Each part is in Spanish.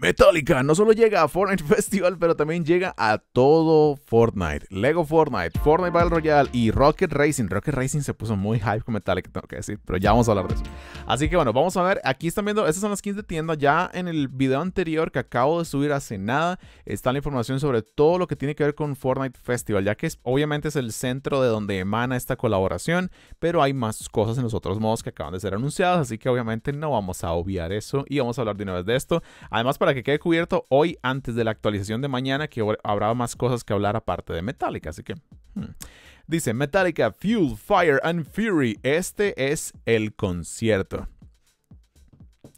Metallica no solo llega a Fortnite Festival, pero también llega a todo Fortnite. Lego Fortnite, Fortnite Battle Royale y Rocket Racing. Rocket Racing se puso muy hype con Metallica, tengo que decir, pero ya vamos a hablar de eso. Así que bueno, vamos a ver. Aquí están viendo, estas son las skins de tienda. Ya en el video anterior que acabo de subir hace nada, está la información sobre todo lo que tiene que ver con Fortnite Festival, ya que obviamente es el centro de donde emana esta colaboración, pero hay más cosas en los otros modos que acaban de ser anunciadas así que obviamente no vamos a obviar eso y vamos a hablar de una vez de esto. Además, para para que quede cubierto hoy antes de la actualización de mañana, que habrá más cosas que hablar aparte de Metallica, así que... Hmm. Dice Metallica, Fuel, Fire and Fury. Este es el concierto.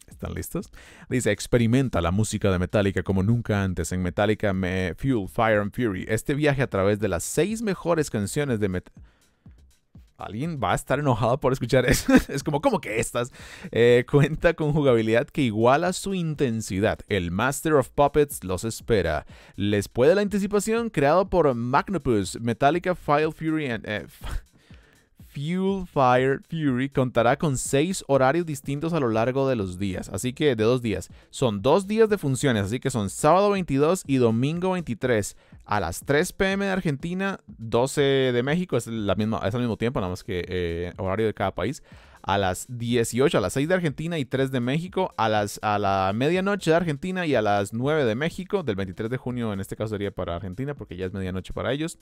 ¿Están listos? Dice, experimenta la música de Metallica como nunca antes en Metallica me, Fuel, Fire and Fury. Este viaje a través de las seis mejores canciones de Metallica alguien va a estar enojado por escuchar eso. es como, ¿cómo que estas? Eh, cuenta con jugabilidad que iguala su intensidad. El Master of Puppets los espera. Les puede la anticipación creado por Magnopus, Metallica, File Fury and... F. Eh, Fuel Fire Fury contará con seis horarios distintos a lo largo de los días, así que de dos días. Son dos días de funciones, así que son sábado 22 y domingo 23 a las 3 pm de Argentina, 12 de México, es, la misma, es al mismo tiempo, nada más que eh, horario de cada país a las 18, a las 6 de Argentina y 3 de México, a, las, a la medianoche de Argentina y a las 9 de México, del 23 de junio en este caso sería para Argentina porque ya es medianoche para ellos.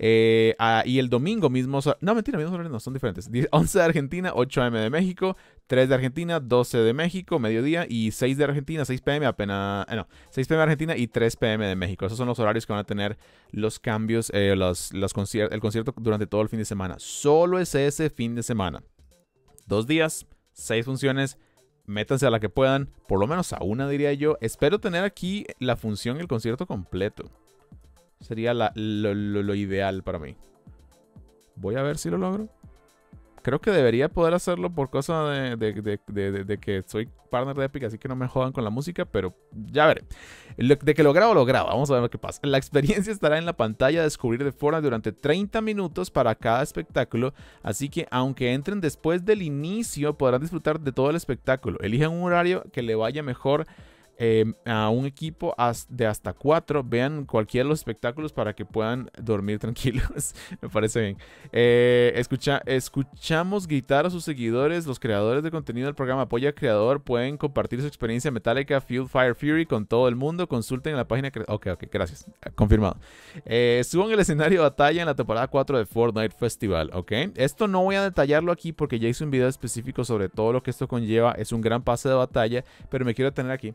Eh, ah, y el domingo mismo, no mentira, mismos horarios no, son diferentes. 11 de Argentina, 8 am de México, 3 de Argentina, 12 de México, mediodía y 6 de Argentina, 6 pm apenas, eh, no, 6 pm de Argentina y 3 pm de México. Esos son los horarios que van a tener los cambios, eh, el concierto durante todo el fin de semana. Solo es ese fin de semana dos días, seis funciones. Métanse a la que puedan, por lo menos a una diría yo. Espero tener aquí la función, el concierto completo. Sería lo ideal para mí. Voy a ver si lo logro. Creo que debería poder hacerlo por cosa de, que soy partner de Epic, así que no me jodan con la música, pero ya veré. De que lo grabo, lo grabo. Vamos a ver qué pasa. La experiencia estará en la pantalla descubrir de forma durante 30 minutos para cada espectáculo, así que aunque entren después del inicio, podrán disfrutar de todo el espectáculo. Elijan un horario que le vaya mejor Em, a un equipo de hasta cuatro. Vean cualquiera de los espectáculos para que puedan dormir tranquilos. Me parece bien. Eh, escucha, escuchamos gritar a sus seguidores. Los creadores de contenido del programa Apoya Creador pueden compartir su experiencia metálica Field Fire Fury con todo el mundo. Consulten en la página. Ok, ok, gracias. Ah, confirmado. Eh, en el escenario de batalla en la temporada 4 de Fortnite Festival. Ok, esto no voy a detallarlo aquí porque ya hice un video específico sobre todo lo que esto conlleva. Es un gran pase de batalla, pero me quiero tener aquí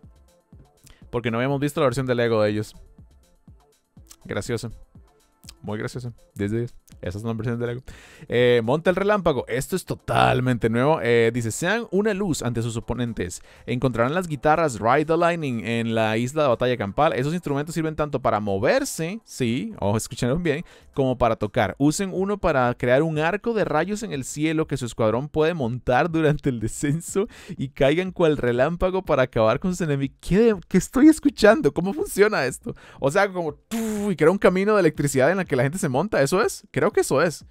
porque no habíamos visto la versión del Lego de ellos. Gracioso. Muy gracioso. 10 de 10. Esas son versiones de Lego. Eh, monta el relámpago. Esto es totalmente nuevo. Eh, dice: Sean una luz ante sus oponentes. Encontrarán las guitarras Ride the Lightning en la isla de batalla campal. Esos instrumentos sirven tanto para moverse, sí, o escucharon bien, como para tocar. Usen uno para crear un arco de rayos en el cielo que su escuadrón puede montar durante el descenso y caigan cual relámpago para acabar con su enemigo. ¿Qué, estoy escuchando? ¿Cómo funciona esto? O sea, como. Y crea un camino de electricidad en la que la gente se monta. Eso es. Creo que eso es.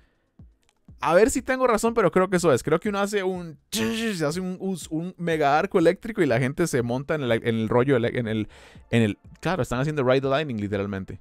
A ver si tengo razón, pero creo que eso es. Creo que uno hace un. Se hace un, mega arco eléctrico y la gente se monta en el, rollo. En el, en el, claro, están haciendo ride the lightning, literalmente.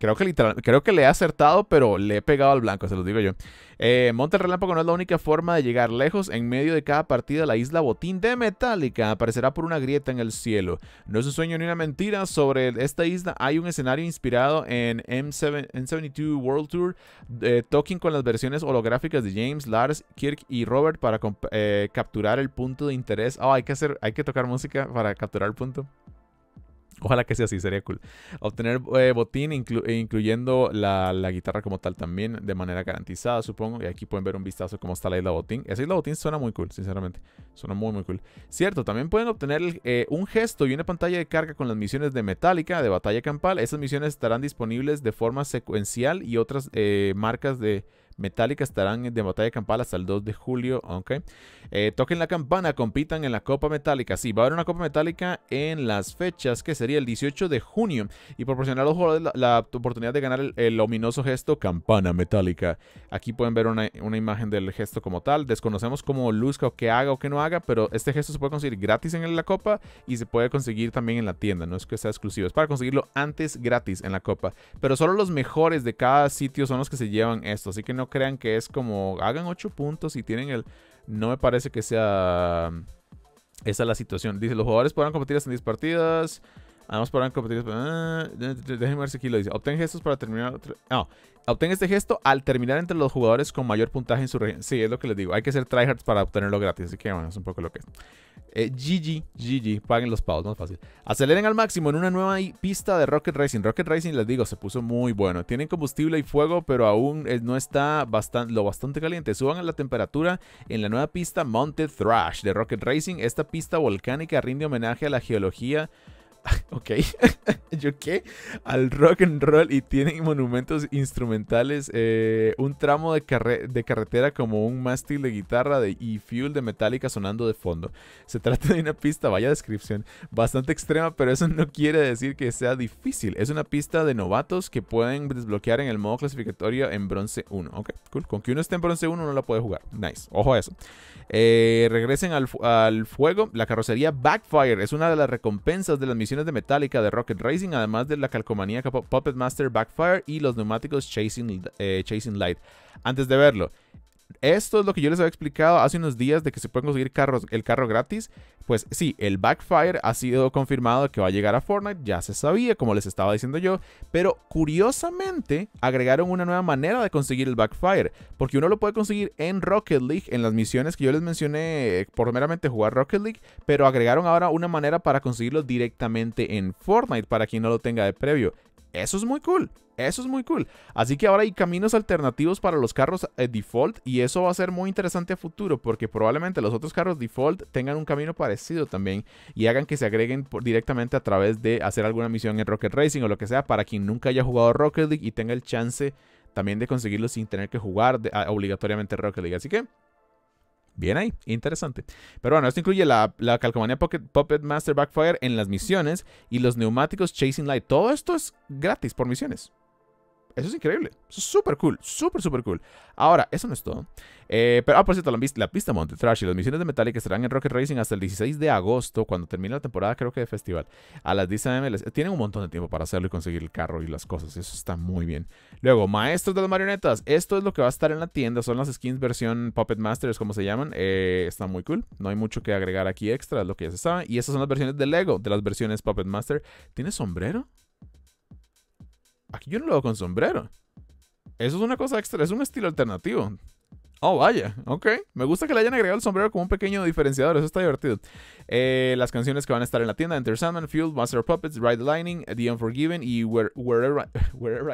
Creo que literal, creo que le he acertado, pero le he pegado al blanco, se lo digo yo. Eh, Monte Relámpago no es la única forma de llegar lejos. En medio de cada partida, la isla Botín de Metallica aparecerá por una grieta en el cielo. No es un sueño ni una mentira. Sobre esta isla hay un escenario inspirado en m 72 World Tour, de eh, talking con las versiones holográficas de James, Lars, Kirk y Robert para eh, capturar el punto de interés. Oh, hay que hacer, hay que tocar música para capturar el punto. Ojalá que sea así, sería cool. Obtener eh, botín, e incluyendo la, guitarra como tal también, de manera garantizada, supongo. Y aquí pueden ver un vistazo cómo está la isla botín. Esa isla botín suena muy cool, sinceramente. Suena muy, muy cool. Cierto, también pueden obtener eh, un gesto y una pantalla de carga con las misiones de Metallica, de batalla campal. Esas misiones estarán disponibles de forma secuencial y otras eh, marcas de Metallica estarán de batalla campal hasta el 2 de julio. Okay. Eh, toquen la campana, compitan en la Copa Metálica. Sí, va a haber una Copa Metálica en las fechas que sería el 18 de junio y proporcionar a los jugadores la, oportunidad de ganar el, ominoso gesto campana metálica. Aquí pueden ver una, imagen del gesto como tal. Desconocemos cómo luzca o qué haga o que no haga, pero este gesto se puede conseguir gratis en la Copa y se puede conseguir también en la tienda. No es que sea exclusivo, es para conseguirlo antes gratis en la Copa. Pero solo los mejores de cada sitio son los que se llevan esto, así que no no crean que es como hagan 8 puntos y tienen el. No me parece que sea. Mm, esa es la situación. Dice: los jugadores podrán competir hasta en 10 partidas. Además ah, podrán competir. Ah, déjenme ver si aquí lo dice. Obtén gestos para terminar. Ah, no. Obtén este gesto al terminar entre los jugadores con mayor puntaje en su región. Sí, es lo que les digo. Hay que ser tryhards para obtenerlo gratis. Así que bueno, es un poco lo que es. GG, eh, GG, paguen los pavos, más fácil. Aceleren al máximo en una nueva pista de Rocket Racing. Rocket Racing, les digo, se puso muy bueno. Tienen combustible y fuego, pero aún eh, no está lo bastante caliente. Suban a la temperatura en la nueva pista Mounted Thrash de Rocket Racing. Esta pista volcánica rinde homenaje a la geología ok, yo qué, al rock and roll y tienen monumentos instrumentales, eh, un tramo de, carretera como un mástil de guitarra de, y fuel de metálica sonando de fondo. Se trata de una pista, vaya descripción, bastante extrema, pero eso no quiere decir que sea difícil. Es una pista de novatos que pueden desbloquear en el modo clasificatorio en bronce 1. Ok, cool. Con que uno esté en bronce 1 no la puede jugar. Nice, ojo a eso. Eh, regresen al, al fuego, la carrocería Backfire es una de las recompensas de las misiones de Metallica de Rocket Racing, además de la calcomanía Puppet Master Backfire y los neumáticos Chasing, eh, Chasing Light. Antes de verlo, esto es lo que yo les había explicado hace unos días de que se puede conseguir carros, el carro gratis. Pues sí, el Backfire ha sido confirmado que va a llegar a Fortnite, ya se sabía, como les estaba diciendo yo. Pero curiosamente agregaron una nueva manera de conseguir el Backfire, porque uno lo puede conseguir en Rocket League, en las misiones que yo les mencioné eh, por meramente jugar Rocket League, pero agregaron ahora una manera para conseguirlo directamente en Fortnite, para quien no lo tenga de previo. Eso es muy cool. Eso es muy cool. Así que ahora hay caminos alternativos para los carros eh, default y eso va a ser muy interesante a futuro porque probablemente los otros carros default tengan un camino parecido también y hagan que se agreguen directamente a través de hacer alguna misión en Rocket Racing o lo que sea para quien nunca haya jugado Rocket League y tenga el chance también de conseguirlo sin tener que jugar ah, obligatoriamente Rocket League. Así que Bien ahí, interesante. Pero bueno, esto incluye la, la calcomanía Puppet Master Backfire en las misiones y los neumáticos Chasing Light. Todo esto es gratis por misiones. Eso es increíble. súper cool. Súper, súper cool. Ahora, eso no es todo. Eh, pero, ah, por cierto, la, pista Monte Trash y las misiones de Metallica estarán en Rocket Racing hasta el 16 de agosto, cuando termine la temporada, creo que de festival. A las 10 am. tienen un montón de tiempo para hacerlo y conseguir el carro y las cosas. Eso está muy bien. Luego, Maestros de las Marionetas. Esto es lo que va a estar en la tienda. Son las skins versión Puppet Masters, como se llaman. Eh, está muy cool. No hay mucho que agregar aquí extra, es lo que ya se sabe. Y esas son las versiones de Lego, de las versiones Puppet Master. ¿Tiene sombrero? Aquí yo no lo hago con sombrero. Eso es una cosa extra, es un estilo alternativo. Oh, vaya, ok. Me gusta que le hayan agregado el sombrero como un pequeño diferenciador, eso está divertido. Eh, las canciones que van a estar en la tienda, Enter Sandman, Master of Puppets, Ride Lightning, The Unforgiven y Where, Wherever,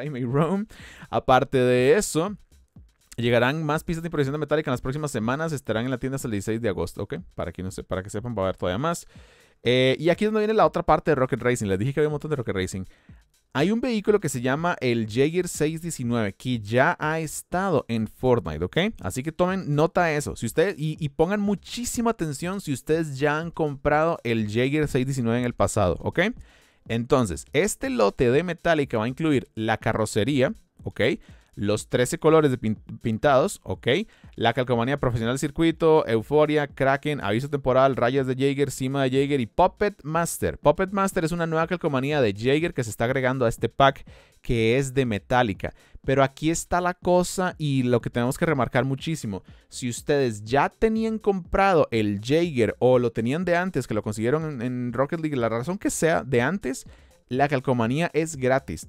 I May Roam. Aparte de eso, Llegarán más pistas de improvisación de Metallica en las próximas semanas. Estarán en la tienda hasta el 16 de agosto, ¿ok? Para que, no se, para que sepan, va a haber todavía más. Eh, y aquí es donde viene la otra parte de Rocket Racing. Les dije que había un montón de Rocket Racing. Hay un vehículo que se llama el Jaeger 619 que ya ha estado en Fortnite, ¿ok? Así que tomen nota de eso. Si ustedes, y, pongan muchísima atención si ustedes ya han comprado el Jaeger 619 en el pasado, ¿ok? Entonces, este lote de que va a incluir la carrocería, ¿ok? los 13 colores pintados, ok, la calcomanía profesional circuito, euforia, kraken, aviso temporal, rayas de Jaeger, cima de Jaeger y Puppet Master. Puppet Master es una nueva calcomanía de Jaeger que se está agregando a este pack que es de metálica. Pero aquí está la cosa y lo que tenemos que remarcar muchísimo. Si ustedes ya tenían comprado el Jaeger o lo tenían de antes, que lo consiguieron en Rocket League, la razón que sea de antes, la calcomanía es gratis.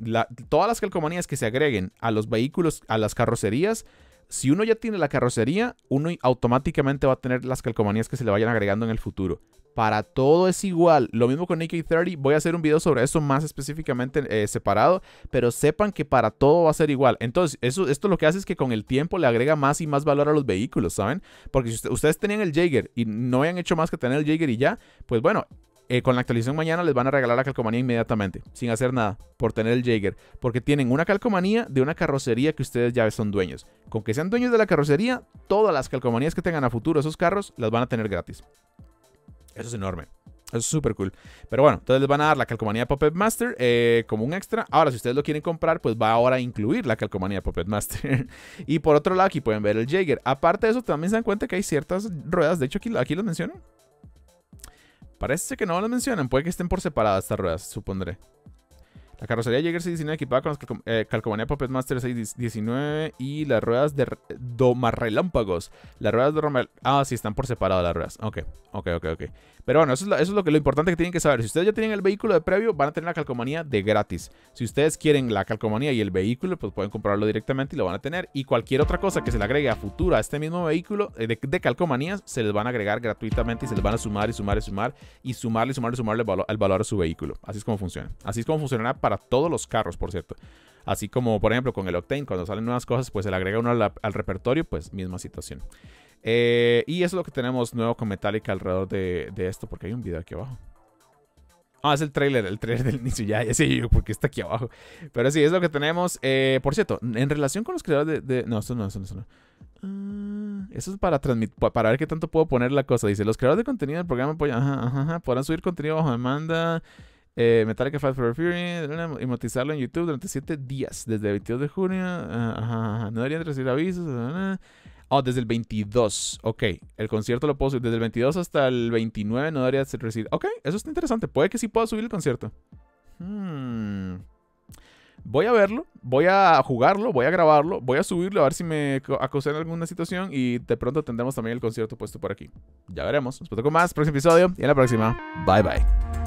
todas las calcomanías que se agreguen a los vehículos, a las carrocerías, si uno ya tiene la carrocería, uno automáticamente va a tener las calcomanías que se le vayan agregando en el futuro. Para todo es igual. Lo mismo con AK30. Voy a hacer un video sobre eso más específicamente eh, separado. Pero sepan que para todo va a ser igual. Entonces, esto lo que hace es que con el tiempo le agrega más y más valor a los vehículos, ¿saben? Porque si ustedes tenían el Jaeger y no habían hecho más que tener el Jaeger y ya, pues bueno, eh, con la actualización mañana les van a regalar la calcomanía inmediatamente, sin hacer nada, por tener el Jaeger, porque tienen una calcomanía de una carrocería que ustedes ya son dueños. Con que sean dueños de la carrocería, todas las calcomanías que tengan a futuro esos carros las van a tener gratis. Eso es enorme. Eso es súper cool. Pero bueno, entonces les van a dar la calcomanía Puppet Master eh, como un extra. Ahora, si ustedes lo quieren comprar, pues va ahora a incluir la calcomanía Puppet Master. y por otro lado, aquí pueden ver el Jaeger. Aparte de eso, también se dan cuenta que hay ciertas ruedas. De hecho, aquí, aquí los menciono. Parece que no las mencionan, puede que estén por separadas estas ruedas, supondré. La carrocería Jaeger 619 equipada con las eh, Puppet Master 619 y las ruedas de domarrelámpagos. Las ruedas de Ah, sí, están por separado las ruedas. Ok, ok, ok, ok. Pero bueno, eso es, lo, que, lo importante que tienen que saber. Si ustedes ya tienen el vehículo de previo, van a tener la calcomanía de gratis. Si ustedes quieren la calcomanía y el vehículo, pues pueden comprarlo directamente y lo van a tener. Y cualquier otra cosa que se le agregue a futuro a este mismo vehículo eh, de, calcomanías, se les van a agregar gratuitamente y se les van a sumar y sumar y sumar y sumarle, y sumarle el valor, el valor a su vehículo. Así es como funciona. Así es como funcionará para todos los carros, por cierto. Así como, por ejemplo, con el Octane, cuando salen nuevas cosas, pues se le agrega uno al repertorio, pues misma situación. Eh, y eso es lo que tenemos nuevo con Metallica alrededor de, de, esto, porque hay un video aquí abajo. Ah, es el trailer, el trailer del inicio, ya, ya sé yo porque está aquí abajo. Pero sí, es lo que tenemos. Eh, por cierto, en relación con los creadores de... no, eso no, eso no, eso ah, eso es para para ver qué tanto puedo poner la cosa. Dice, los creadores de contenido del programa podrán subir contenido bajo demanda. Eh, Metallica Fight for Fury, monetizarlo en YouTube durante 7 días, desde el 22 de junio. Ah, no deberían recibir avisos. Ah, Oh, desde el 22. Ok, el concierto lo puedo subir. Desde el 22 hasta el 29 no daría recibir. Ok, eso está interesante. Puede que sí pueda subir el concierto. Hmm. Voy a verlo, voy a jugarlo, voy a grabarlo, voy a subirlo a ver si me acosé en alguna situación y de pronto tendremos también el concierto puesto por aquí. Ya veremos. Nos vemos más, próximo episodio y en la próxima. Bye bye.